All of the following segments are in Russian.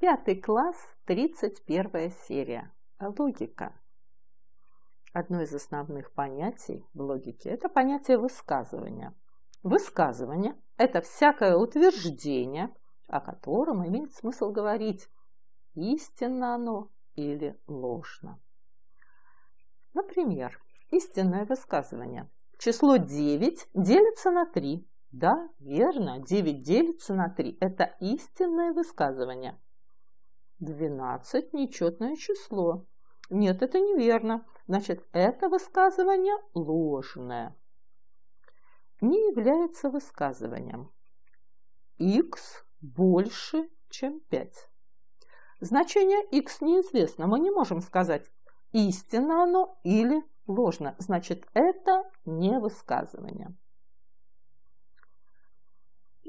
Пятый класс, 31 серия. Логика. Одно из основных понятий в логике – это понятие высказывания. Высказывание – это всякое утверждение, о котором имеет смысл говорить, истинно оно или ложно. Например, истинное высказывание. Число 9 делится на 3. Да, верно, 9 делится на 3. Это истинное высказывание – 12 – нечетное число. Нет, это неверно. Значит, это высказывание ложное. Не является высказыванием. x больше, чем 5. Значение x неизвестно. Мы не можем сказать, истинно оно или ложно. Значит, это не высказывание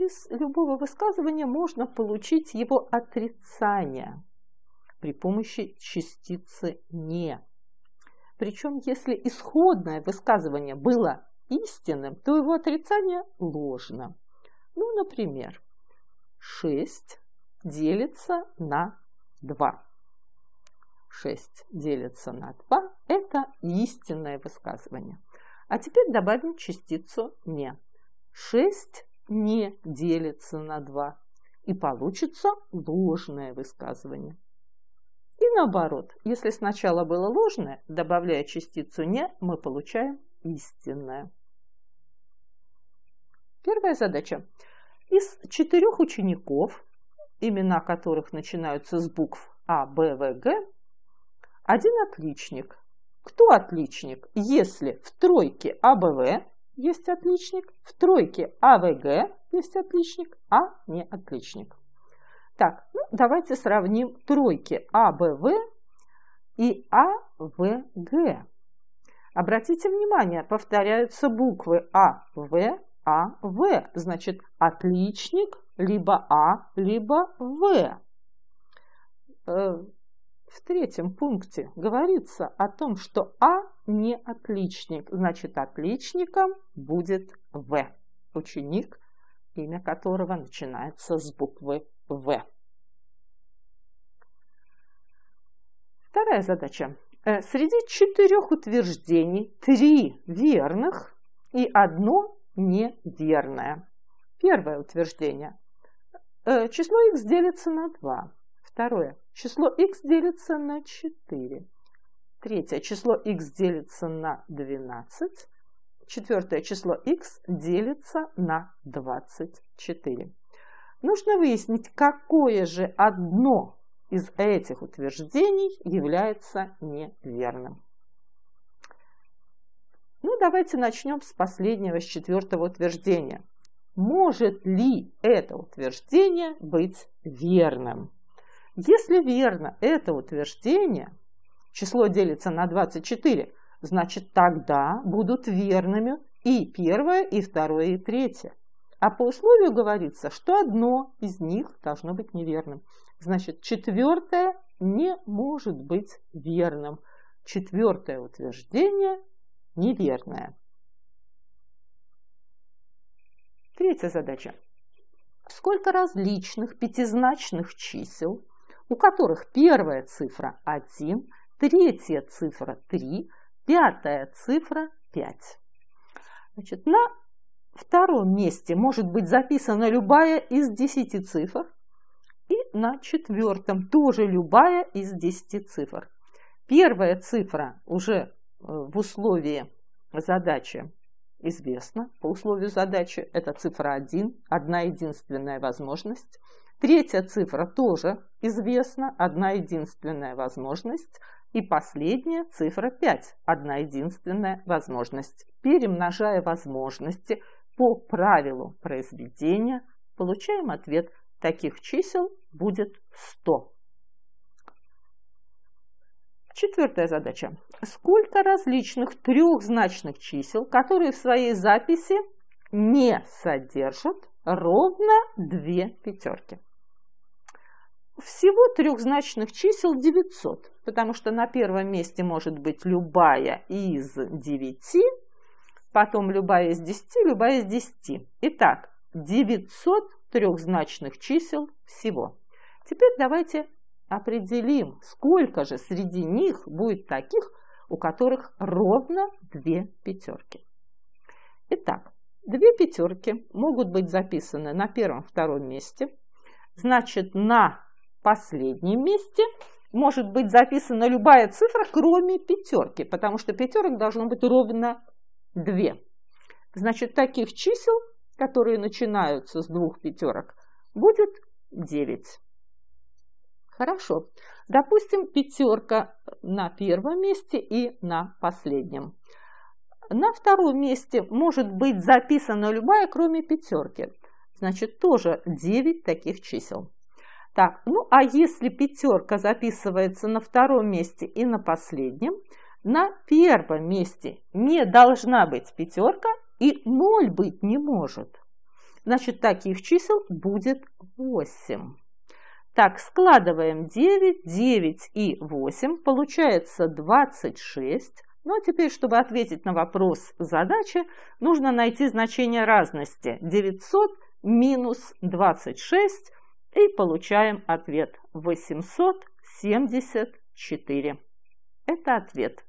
из любого высказывания можно получить его отрицание при помощи частицы «не». Причем, если исходное высказывание было истинным, то его отрицание ложно. Ну, например, 6 делится на 2. 6 делится на 2 – это истинное высказывание. А теперь добавим частицу «не». 6 не делится на два и получится ложное высказывание. И наоборот, если сначала было ложное, добавляя частицу «не», мы получаем истинное. Первая задача. Из четырех учеников, имена которых начинаются с букв А, Б, В, Г, один отличник. Кто отличник, если в тройке АБВ есть отличник, в тройке АВГ есть отличник, А не отличник. Так, ну, давайте сравним тройки АБВ и АВГ. Обратите внимание, повторяются буквы АВ, АВ, значит отличник либо А, либо В. Э, в третьем пункте говорится о том, что А не отличник, значит отличником будет В, ученик, имя которого начинается с буквы В. Вторая задача. Э, среди четырех утверждений три верных и одно неверное. Первое утверждение. Э, число x делится на 2. Второе. Число x делится на 4. Третье. Число x делится на 12. Четвертое. Число x делится на 24. Нужно выяснить, какое же одно из этих утверждений является неверным. Ну, давайте начнем с последнего, с четвертого утверждения. Может ли это утверждение быть верным? Если верно это утверждение, число делится на 24, значит тогда будут верными и первое, и второе, и третье. А по условию говорится, что одно из них должно быть неверным. Значит, четвертое не может быть верным. Четвертое утверждение неверное. Третья задача. Сколько различных пятизначных чисел у которых первая цифра 1, третья цифра 3, пятая цифра 5. Значит, на втором месте может быть записана любая из 10 цифр, и на четвертом тоже любая из 10 цифр. Первая цифра уже э, в условии задачи известна. По условию задачи это цифра 1, одна единственная возможность. Третья цифра тоже известна, одна единственная возможность. И последняя цифра 5, одна единственная возможность. Перемножая возможности по правилу произведения, получаем ответ таких чисел будет 100. Четвертая задача. Сколько различных трехзначных чисел, которые в своей записи не содержат ровно две пятерки? всего трехзначных чисел 900, потому что на первом месте может быть любая из 9, потом любая из 10, любая из 10. Итак, 900 трехзначных чисел всего. Теперь давайте определим, сколько же среди них будет таких, у которых ровно две пятерки. Итак, две пятерки могут быть записаны на первом-втором месте. Значит, на последнем месте может быть записана любая цифра, кроме пятерки, потому что пятерок должно быть ровно две. Значит, таких чисел, которые начинаются с двух пятерок, будет 9. Хорошо. Допустим, пятерка на первом месте и на последнем. На втором месте может быть записана любая, кроме пятерки. Значит, тоже 9 таких чисел. Так, ну а если пятерка записывается на втором месте и на последнем, на первом месте не должна быть пятерка и ноль быть не может. Значит, таких чисел будет 8. Так, складываем 9, 9 и 8, получается 26. Ну а теперь, чтобы ответить на вопрос задачи, нужно найти значение разности. 900 минус 26 и получаем ответ 874. Это ответ.